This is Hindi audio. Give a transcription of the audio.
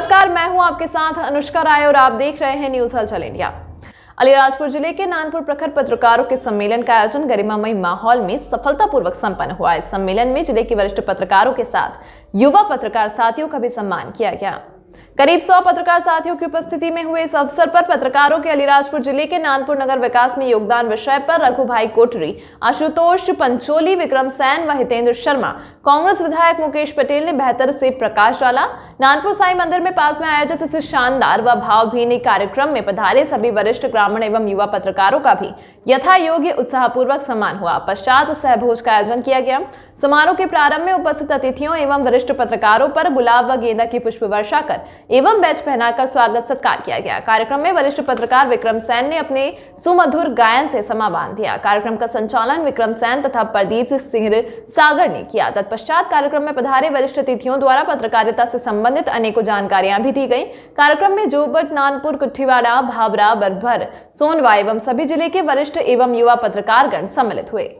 नमस्कार मैं हूं आपके साथ अनुष्का राय और आप देख रहे हैं न्यूज हलचल इंडिया अलीराजपुर जिले के नानपुर प्रखर पत्रकारों के सम्मेलन का आयोजन गरिमामयी माहौल में सफलतापूर्वक संपन्न हुआ इस सम्मेलन में जिले के वरिष्ठ पत्रकारों के साथ युवा पत्रकार साथियों का भी सम्मान किया गया करीब सौ पत्रकार साथियों की उपस्थिति में हुए इस अवसर पर पत्रकारों के अलीराजपुर जिले के नानपुर नगर विकास में योगदान विषय पर रघु भाई कोटरी आशुतोष पंचोली विक्रम सैन व हितेंद्र शर्मा कांग्रेस विधायक मुकेश पटेल ने बेहतर से प्रकाश डाला नानपुर साई मंदिर में पास में आयोजित इस शानदार व भावभीनी कार्यक्रम में पधारे सभी वरिष्ठ ग्रामीण एवं युवा पत्रकारों का भी यथा योग्य उत्साहपूर्वक सम्मान हुआ पश्चात सहभोज का आयोजन किया गया समारोह के प्रारंभ में उपस्थित अतिथियों एवं वरिष्ठ पत्रकारों पर गुलाब व गेंदा की पुष्प वर्षा कर एवं बैच पहनाकर स्वागत सत्कार किया गया कार्यक्रम में वरिष्ठ पत्रकार विक्रम सैन ने अपने सुमधुर गायन से समा बांध दिया कार्यक्रम का संचालन विक्रम सैन तथा प्रदीप सिंह सागर ने किया तत्पश्चात कार्यक्रम में पधारे वरिष्ठ अतिथियों द्वारा पत्रकारिता से संबंधित अनेकों जानकारियां भी दी गई कार्यक्रम में जोबट नानपुर कुठीवाड़ा भाबरा बरभर सोनवा एवं सभी जिले के वरिष्ठ एवं युवा पत्रकारगण सम्मिलित हुए